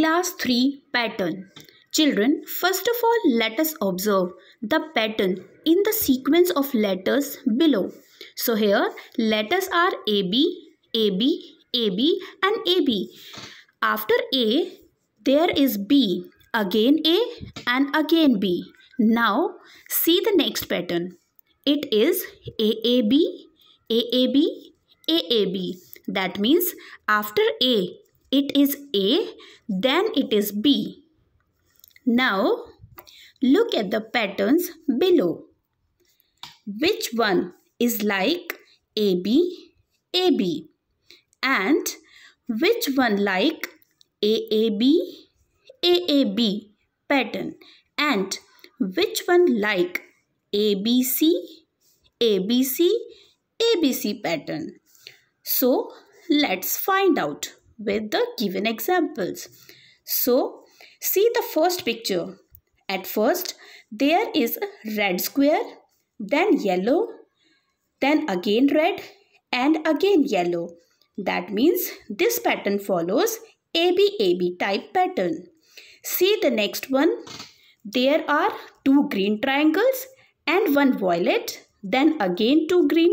Class 3 Pattern Children, first of all, let us observe the pattern in the sequence of letters below. So here, letters are AB, AB, AB and AB. After A, there is B, again A and again B. Now, see the next pattern. It is AAB, AAB, AAB. That means after A, it is A, then it is B. Now, look at the patterns below. Which one is like AB, AB? And which one like AAB, AAB pattern? And which one like ABC, ABC, ABC pattern? So, let's find out with the given examples. So, see the first picture. At first, there is a red square, then yellow, then again red and again yellow. That means this pattern follows ABAB type pattern. See the next one. There are two green triangles and one violet, then again two green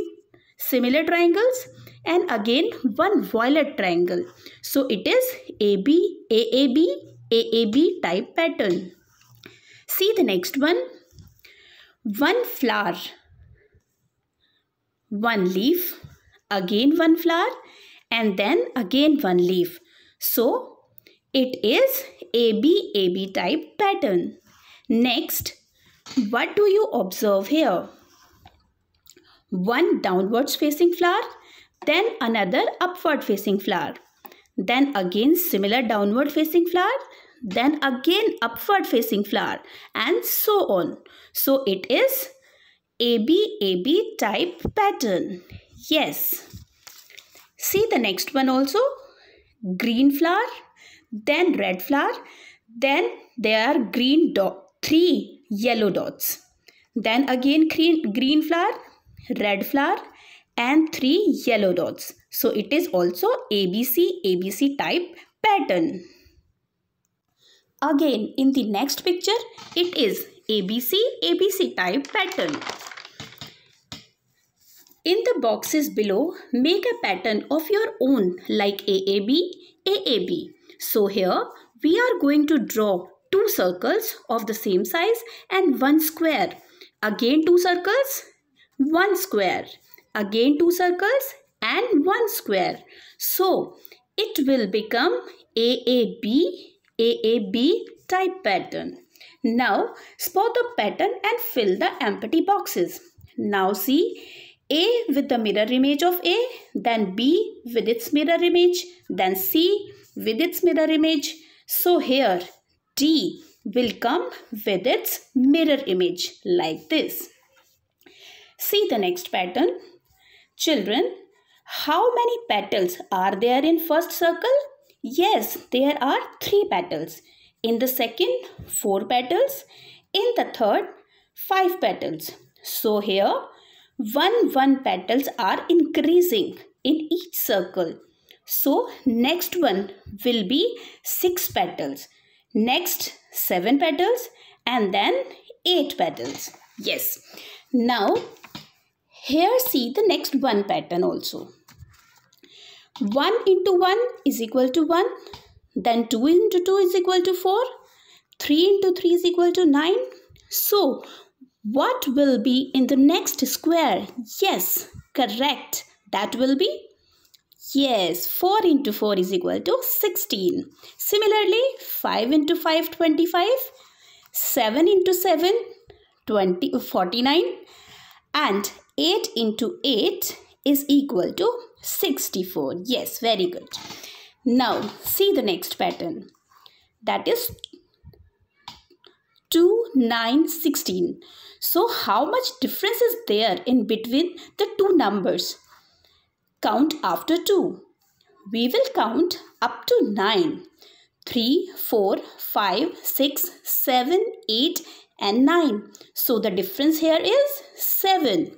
similar triangles and again one violet triangle. So it is AB, AAB, AAB type pattern. See the next one. One flower, one leaf, again one flower and then again one leaf. So it is AB, AB type pattern. Next, what do you observe here? One downwards facing flower then another upward facing flower. Then again similar downward facing flower. Then again upward facing flower and so on. So it is AB AB type pattern. Yes. See the next one also. Green flower, then red flower, then there are green dot, three yellow dots. Then again green, green flower, red flower and three yellow dots. So it is also ABC ABC type pattern. Again in the next picture it is ABC ABC type pattern. In the boxes below make a pattern of your own like AAB AAB. So here we are going to draw two circles of the same size and one square. Again two circles, one square again two circles and one square. So it will become AAB, AAB type pattern. Now spot the pattern and fill the empty boxes. Now see A with the mirror image of A, then B with its mirror image, then C with its mirror image. So here D will come with its mirror image like this. See the next pattern. Children, how many petals are there in first circle? Yes, there are three petals. In the second, four petals. In the third, five petals. So here, one one petals are increasing in each circle. So next one will be six petals. Next, seven petals and then eight petals. Yes. Now, here see the next one pattern also. 1 into 1 is equal to 1. Then 2 into 2 is equal to 4. 3 into 3 is equal to 9. So, what will be in the next square? Yes, correct. That will be Yes, 4 into 4 is equal to 16. Similarly, 5 into 5, 25. 7 into 7, 20, 49. And 8 into 8 is equal to 64. Yes, very good. Now, see the next pattern. That is 2, 9, 16. So, how much difference is there in between the two numbers? Count after 2. We will count up to 9. 3, 4, 5, 6, 7, 8 and 9. So, the difference here is 7.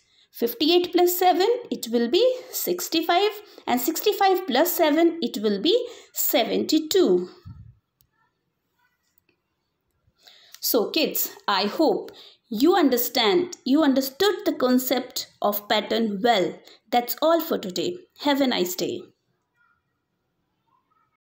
58 plus 7 it will be 65 and 65 plus 7 it will be 72. So kids I hope you understand you understood the concept of pattern well. That's all for today. Have a nice day.